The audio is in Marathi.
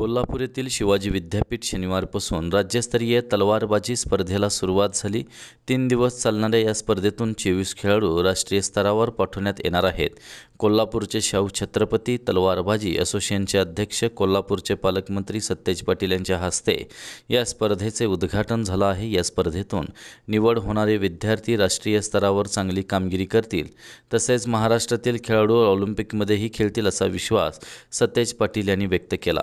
कोल्हापूर येथील शिवाजी विद्यापीठ शनिवारपासून राज्यस्तरीय तलवारबाजी स्पर्धेला सुरुवात झाली तीन दिवस चालणाऱ्या या स्पर्धेतून चोवीस खेळाडू राष्ट्रीय स्तरावर पाठवण्यात येणार आहेत कोल्हापूरचे शाहू छत्रपती तलवारबाजी असोसिएशनचे अध्यक्ष कोल्हापूरचे पालकमंत्री सतेज पाटील यांच्या हस्ते या स्पर्धेचे उद्घाटन झालं आहे या स्पर्धेतून निवड होणारे विद्यार्थी राष्ट्रीय स्तरावर चांगली कामगिरी करतील तसेच महाराष्ट्रातील खेळाडू ऑलिम्पिकमध्येही खेळतील असा विश्वास सतेज पाटील यांनी व्यक्त केला